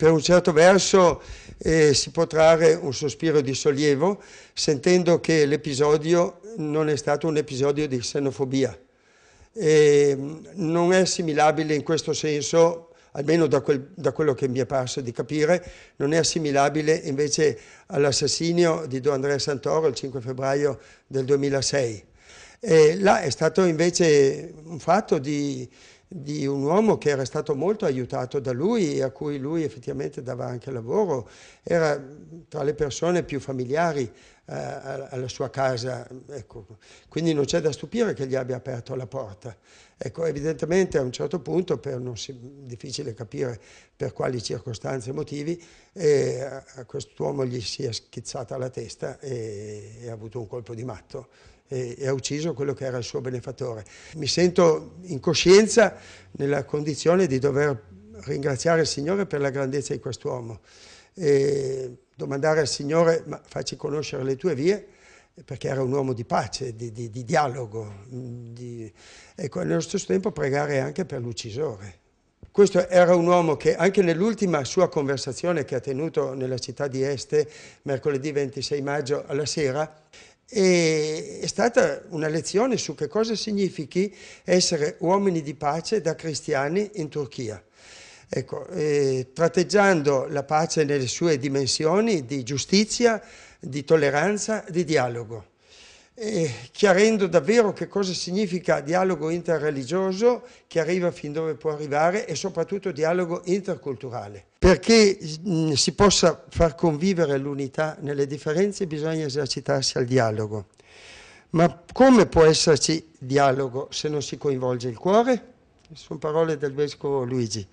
Per un certo verso eh, si può trarre un sospiro di sollievo sentendo che l'episodio non è stato un episodio di xenofobia. E mm, non è assimilabile in questo senso almeno da, quel, da, quello che mi è parso di capire, non è assimilabile invece all'assassinio di Don Andrea Santoro il 5 febbraio del 2006. E là è stato invece un fatto di, di un uomo che era stato molto aiutato da lui e a cui lui effettivamente dava anche lavoro, era tra le persone più familiari eh, alla sua casa, ecco. quindi non c'è da stupire che gli abbia aperto la porta. Ecco, evidentemente a un certo punto, per non si, difficile capire per quali circostanze e motivi, eh, a quest'uomo gli si è schizzata la testa e, e ha avuto un colpo di matto e, e ha ucciso quello che era il suo benefattore. Mi sento in coscienza nella condizione di dover ringraziare il Signore per la grandezza di quest'uomo e domandare al Signore ma facci conoscere le tue vie perché era un uomo di pace, di, di, di dialogo, di, ecco, e nello stesso tempo pregare anche per l'uccisore. Questo era un uomo che anche nell'ultima sua conversazione che ha tenuto nella città di Este mercoledì 26 maggio alla sera e è stata una lezione su che cosa significhi essere uomini di pace da cristiani in Turchia. Ecco, eh, tratteggiando la pace nelle sue dimensioni di giustizia, di tolleranza, di dialogo eh, chiarendo davvero che cosa significa dialogo interreligioso che arriva fin dove può arrivare e soprattutto dialogo interculturale. Perché mh, si possa far convivere l'unità nelle differenze bisogna esercitarsi al dialogo. Ma come può esserci dialogo se non si coinvolge il cuore? Sono parole del vescovo Luigi.